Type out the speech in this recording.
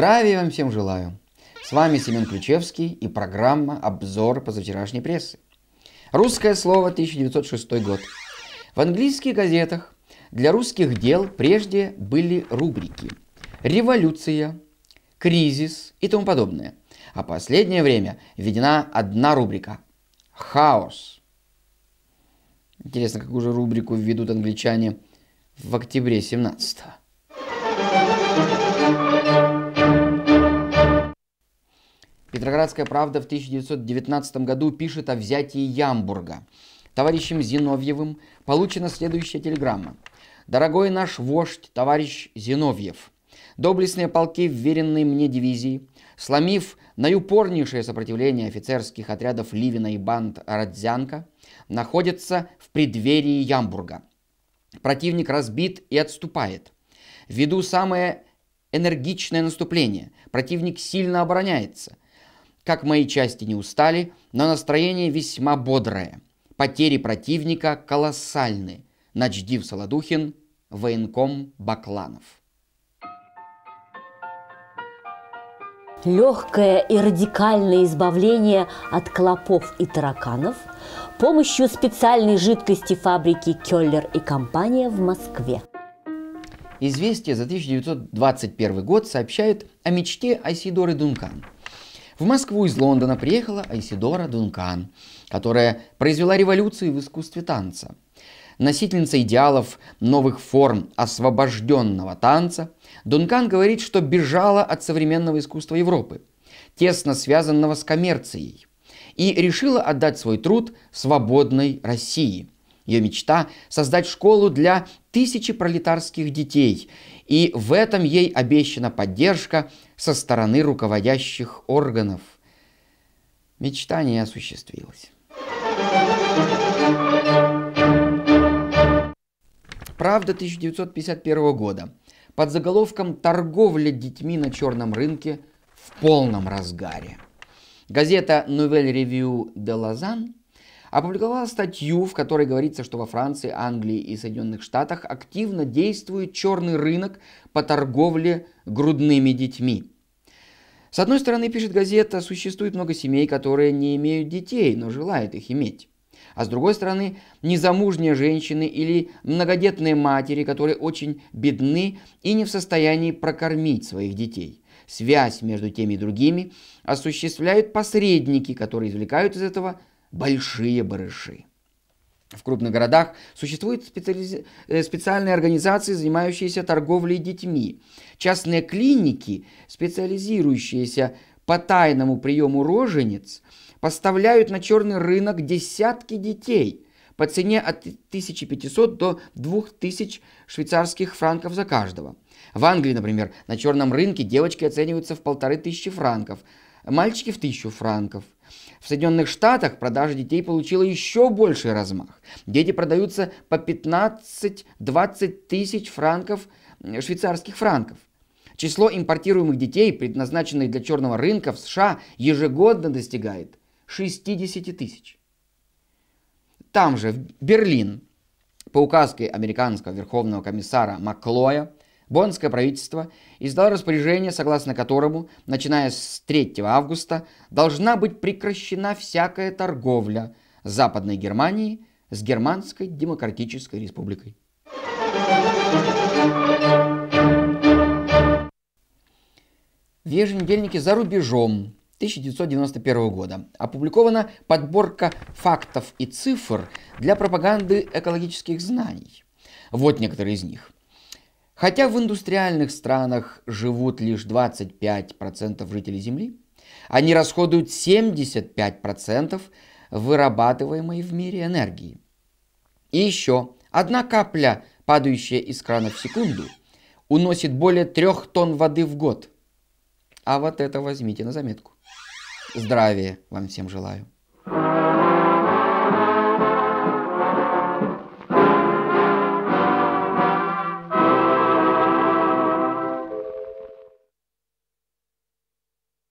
Здравия вам всем желаю. С вами Семен Ключевский и программа «Обзор позавчерашней прессы». Русское слово 1906 год. В английских газетах для русских дел прежде были рубрики «Революция», «Кризис» и тому подобное. А последнее время введена одна рубрика – «Хаос». Интересно, какую же рубрику введут англичане в октябре 17 -го. Петроградская правда в 1919 году пишет о взятии Ямбурга. Товарищем Зиновьевым получена следующая телеграмма. «Дорогой наш вождь, товарищ Зиновьев, доблестные полки, вверенные мне дивизии, сломив наюпорнейшее сопротивление офицерских отрядов Ливина и банд Родзянка, находятся в преддверии Ямбурга. Противник разбит и отступает. Ввиду самое энергичное наступление. Противник сильно обороняется как мои части не устали, но настроение весьма бодрое. Потери противника колоссальны. Начдив Солодухин, военком Бакланов. Легкое и радикальное избавление от клопов и тараканов помощью специальной жидкости фабрики Келлер и компания в Москве. Известие за 1921 год сообщает о мечте Айсидоры Дункан – в Москву из Лондона приехала Айсидора Дункан, которая произвела революцию в искусстве танца. Носительница идеалов новых форм освобожденного танца, Дункан говорит, что бежала от современного искусства Европы, тесно связанного с коммерцией, и решила отдать свой труд свободной России – ее мечта – создать школу для тысячи пролетарских детей, и в этом ей обещана поддержка со стороны руководящих органов. Мечта не осуществилась. Правда 1951 года под заголовком «Торговля детьми на черном рынке в полном разгаре». Газета «Nouvelle Revue de Lausanne» опубликовала статью, в которой говорится, что во Франции, Англии и Соединенных Штатах активно действует черный рынок по торговле грудными детьми. С одной стороны, пишет газета, существует много семей, которые не имеют детей, но желают их иметь. А с другой стороны, незамужние женщины или многодетные матери, которые очень бедны и не в состоянии прокормить своих детей. Связь между теми и другими осуществляют посредники, которые извлекают из этого большие барыши. В крупных городах существуют специализ... Э, специальные организации, занимающиеся торговлей детьми, частные клиники, специализирующиеся по тайному приему рожениц, поставляют на черный рынок десятки детей по цене от 1500 до 2000 швейцарских франков за каждого. В Англии, например, на черном рынке девочки оцениваются в полторы тысячи франков, мальчики в тысячу франков – в Соединенных Штатах продажа детей получила еще больший размах. Дети продаются по 15-20 тысяч франков, швейцарских франков. Число импортируемых детей, предназначенных для черного рынка в США, ежегодно достигает 60 тысяч. Там же, в Берлин, по указке американского верховного комиссара Маклоя Боннское правительство издало распоряжение, согласно которому, начиная с 3 августа, должна быть прекращена всякая торговля Западной Германии с Германской Демократической Республикой. В еженедельнике «За рубежом» 1991 года опубликована подборка фактов и цифр для пропаганды экологических знаний. Вот некоторые из них – Хотя в индустриальных странах живут лишь 25% жителей Земли, они расходуют 75% вырабатываемой в мире энергии. И еще одна капля, падающая из крана в секунду, уносит более трех тонн воды в год. А вот это возьмите на заметку. Здравия вам всем желаю.